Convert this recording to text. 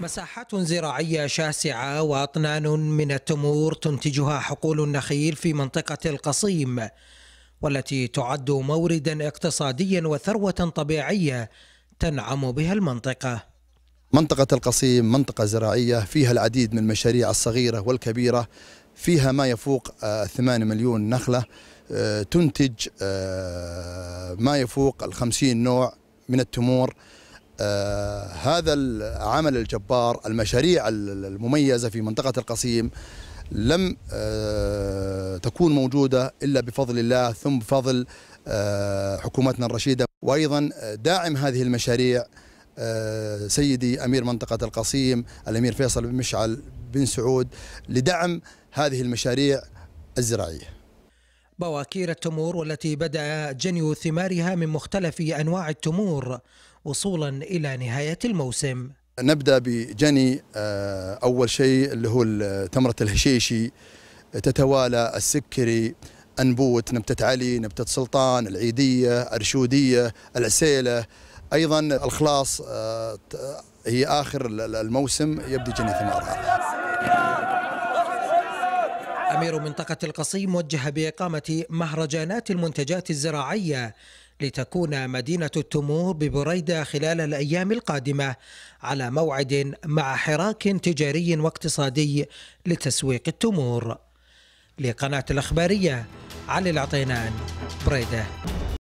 مساحات زراعية شاسعة وأطنان من التمور تنتجها حقول النخيل في منطقة القصيم والتي تعد موردا اقتصاديا وثروة طبيعية تنعم بها المنطقة منطقة القصيم منطقة زراعية فيها العديد من المشاريع الصغيرة والكبيرة فيها ما يفوق 8 آه، مليون نخلة آه، تنتج آه، ما يفوق 50 نوع من التمور آه، هذا العمل الجبار المشاريع المميزة في منطقة القصيم لم آه، تكون موجودة إلا بفضل الله ثم بفضل آه، حكومتنا الرشيدة وأيضا داعم هذه المشاريع سيدي أمير منطقة القصيم الأمير فيصل بن مشعل بن سعود لدعم هذه المشاريع الزراعيه بواكير التمور والتي بدأ جني ثمارها من مختلف أنواع التمور وصولا إلى نهاية الموسم نبدأ بجني آه، أول شيء اللي هو تمرة الهشيشي تتوالى السكري أنبوت نبتة علي نبتة سلطان العيدية أرشودية العسيلة أيضا الخلاص آه، هي آخر الموسم يبدي جني ثمارها أمير منطقة القصيم وجه بإقامة مهرجانات المنتجات الزراعية لتكون مدينة التمور ببريدة خلال الأيام القادمة على موعد مع حراك تجاري واقتصادي لتسويق التمور لقناة الأخبارية علي العطينان بريده